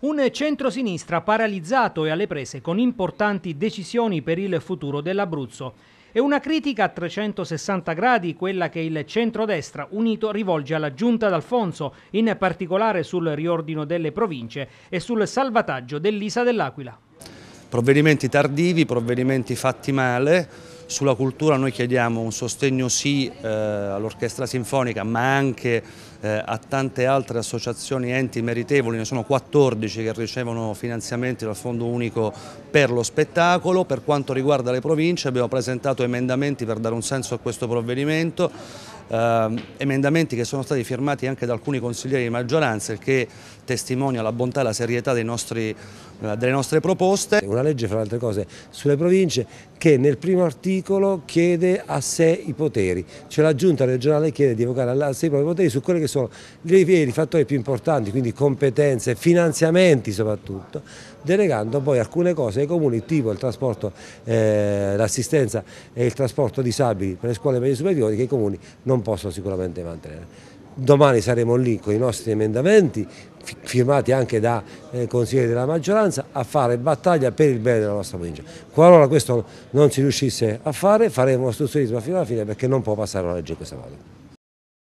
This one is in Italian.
Un centrosinistra paralizzato e alle prese con importanti decisioni per il futuro dell'Abruzzo. È una critica a 360 gradi quella che il centrodestra unito rivolge alla giunta d'Alfonso, in particolare sul riordino delle province e sul salvataggio dell'Isa dell'Aquila. Provvedimenti tardivi, provvedimenti fatti male, sulla cultura noi chiediamo un sostegno sì eh, all'orchestra sinfonica ma anche eh, a tante altre associazioni enti meritevoli, ne sono 14 che ricevono finanziamenti dal Fondo Unico per lo spettacolo. Per quanto riguarda le province abbiamo presentato emendamenti per dare un senso a questo provvedimento eh, emendamenti che sono stati firmati anche da alcuni consiglieri di maggioranza, il che testimonia la bontà e la serietà nostri, eh, delle nostre proposte. Una legge, fra le altre cose, sulle province che nel primo articolo chiede a sé i poteri, cioè la giunta regionale chiede di evocare a sé i propri poteri su quelli che sono i fattori più importanti, quindi competenze, finanziamenti soprattutto, delegando poi alcune cose ai comuni tipo il trasporto, eh, l'assistenza e il trasporto disabili per le scuole medie superiori che i comuni non non possono sicuramente mantenere. Domani saremo lì con i nostri emendamenti, firmati anche da eh, consiglieri della maggioranza, a fare battaglia per il bene della nostra provincia. Qualora questo non si riuscisse a fare, faremo ostruzionismo fino alla fine perché non può passare una legge questa volta.